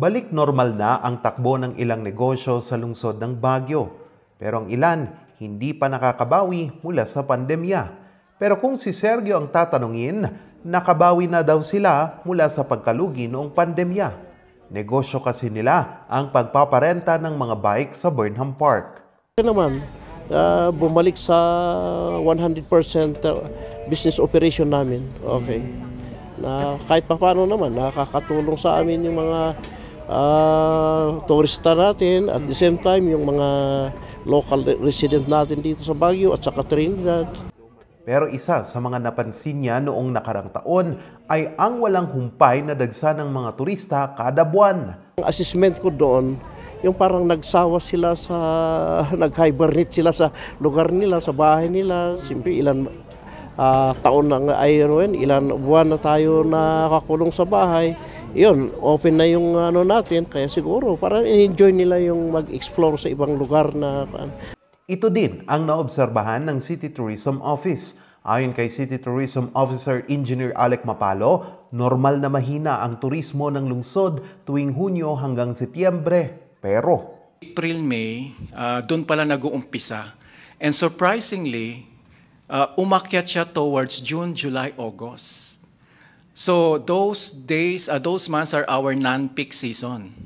balik normal na ang takbo ng ilang negosyo sa lungsod ng Baguio. Pero ang ilan, hindi pa nakakabawi mula sa pandemya. Pero kung si Sergio ang tatanungin, nakabawi na daw sila mula sa pagkalugi noong pandemya. Negosyo kasi nila ang pagpaparenta ng mga bike sa Burnham Park. Ito naman, uh, bumalik sa 100% ah, business operation namin. Okay. Na kahit pa paano naman, nakakatulong sa amin yung mga uh, turista natin at the same time yung mga local resident natin dito sa Baguio at sa Trinidad. Pero isa sa mga napansin niya noong nakarang taon ay ang walang humpay na dagsa ng mga turista kada buwan. Ang assessment ko doon, yung parang nagsawa sila sa, nag-hibernate sila sa lugar nila, sa bahay nila. Simpi ilan uh, taon na nga ayon, ano ilan buwan na tayo nakakulong sa bahay yun, open na yung ano natin kaya siguro para enjoy nila yung mag-explore sa ibang lugar na Ito din ang naobserbahan ng City Tourism Office. Ayon kay City Tourism Officer Engineer Alec Mapalo, normal na mahina ang turismo ng lungsod tuwing Hunyo hanggang Setyembre. Pero April, May, uh, ah, doon pala nag-uumpisa. And surprisingly, uh, umakyat siya towards June, July, August. So those days, uh, those months are our non-peak season.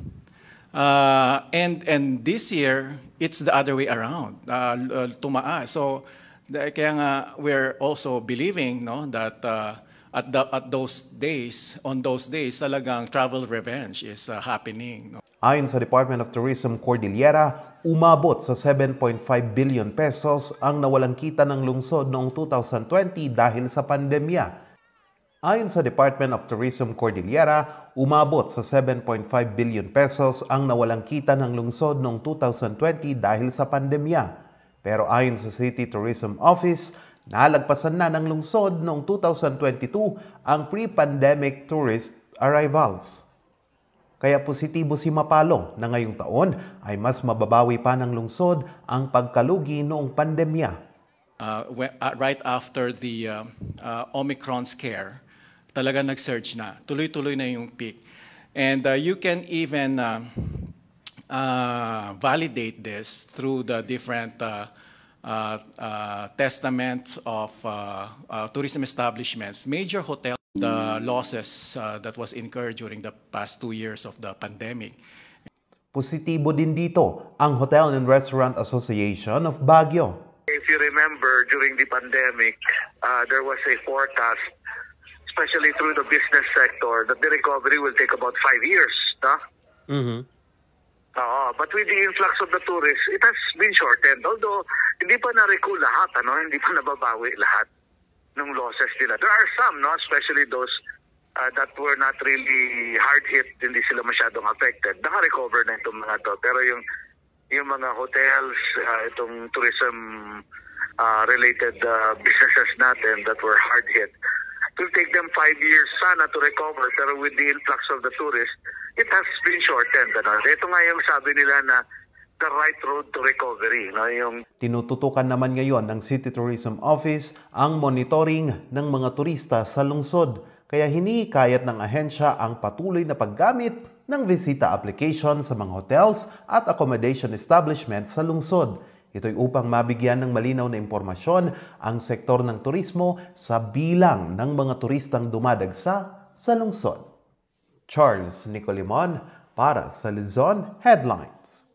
Uh, and, and this year, it's the other way around, uh, uh tumaas. So kaya nga, we're also believing no, that uh, at, the, at those days, on those days, talagang travel revenge is uh, happening. No? Ayon sa Department of Tourism Cordillera, umabot sa 7.5 billion pesos ang nawalang kita ng lungsod noong 2020 dahil sa pandemya Ayon sa Department of Tourism Cordillera, umabot sa 7.5 billion pesos ang nawalang kita ng lungsod noong 2020 dahil sa pandemya. Pero ayon sa City Tourism Office, nalagpasan na ng lungsod noong 2022 ang pre-pandemic tourist arrivals. Kaya positibo si Mapalo na ngayong taon ay mas mababawi pa ng lungsod ang pagkalugi noong pandemya. Uh, uh right after the uh, uh, Omicron scare, talaga nag search na. Tuloy-tuloy na yung peak. And uh, you can even uh, uh, validate this through the different uh, uh, uh, testaments of uh, uh, tourism establishments, major hotel the losses uh, that was incurred during the past two years of the pandemic. Positibo din dito ang Hotel and Restaurant Association of Baguio. If you remember, during the pandemic, uh, there was a forecast especially through the business sector, that the recovery will take about five years. No? Mm-hmm. Oo, but with the influx of the tourists, it has been shortened. Although, hindi pa na-recoup lahat, ano? hindi pa nababawi lahat ng losses nila. There are some, no? especially those uh, that were not really hard hit, hindi sila masyadong affected. Naka-recover na itong mga to. Pero yung, yung mga hotels, uh, itong tourism uh, related uh, businesses natin that were hard hit, It will take them five years sana to recover pero with the influx of the tourists, it has been shortened. Ano? Ito nga yung sabi nila na the right road to recovery. No? Yung... Tinututukan naman ngayon ng City Tourism Office ang monitoring ng mga turista sa lungsod. Kaya hinihikayat ng ahensya ang patuloy na paggamit ng visita application sa mga hotels at accommodation establishment sa lungsod. Ito'y upang mabigyan ng malinaw na impormasyon ang sektor ng turismo sa bilang ng mga turistang dumadagsa sa lungsod. Charles Nicolimon para sa Luzon Headlines.